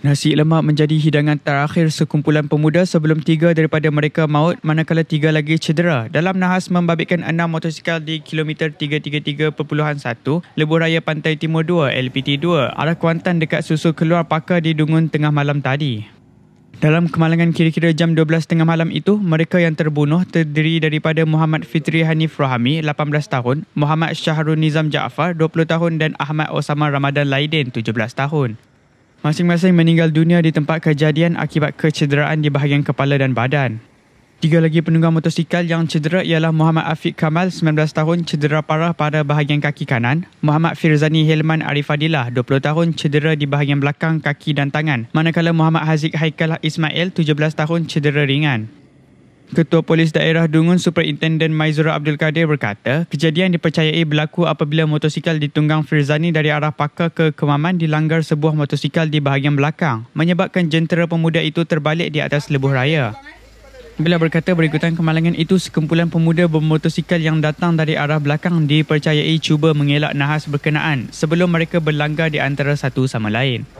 Nasi lemak menjadi hidangan terakhir sekumpulan pemuda sebelum tiga daripada mereka maut manakala tiga lagi cedera dalam nahas membabitkan enam motosikal di kilometer 333.1 Lebuh Raya Pantai Timur 2 LPT 2 arah Kuantan dekat susu keluar pakar di Dungun tengah malam tadi. Dalam kemalangan kira-kira jam 12.30 malam itu, mereka yang terbunuh terdiri daripada Muhammad Fitri Hanif Rohami, 18 tahun, Muhammad Syahrul Nizam Jaafar, 20 tahun dan Ahmad Osama Ramadan Laidin, 17 tahun. Masing-masing meninggal dunia di tempat kejadian akibat kecederaan di bahagian kepala dan badan. Tiga lagi penunggang motosikal yang cedera ialah Muhammad Afiq Kamal, 19 tahun, cedera parah pada bahagian kaki kanan. Muhammad Firzani Hilman Arifadillah, 20 tahun, cedera di bahagian belakang kaki dan tangan. Manakala Muhammad Haziq Haikal Ismail, 17 tahun, cedera ringan. Ketua Polis Daerah Dungun Superintenden Maizura Abdul Kadir berkata, kejadian dipercayai berlaku apabila motosikal ditunggang Firzani dari arah Pakar ke Kemaman dilanggar sebuah motosikal di bahagian belakang menyebabkan jentera pemuda itu terbalik di atas lebuh raya. Bila berkata berikutan kemalangan itu, sekumpulan pemuda bermotosikal yang datang dari arah belakang dipercayai cuba mengelak nahas berkenaan sebelum mereka berlanggar di antara satu sama lain.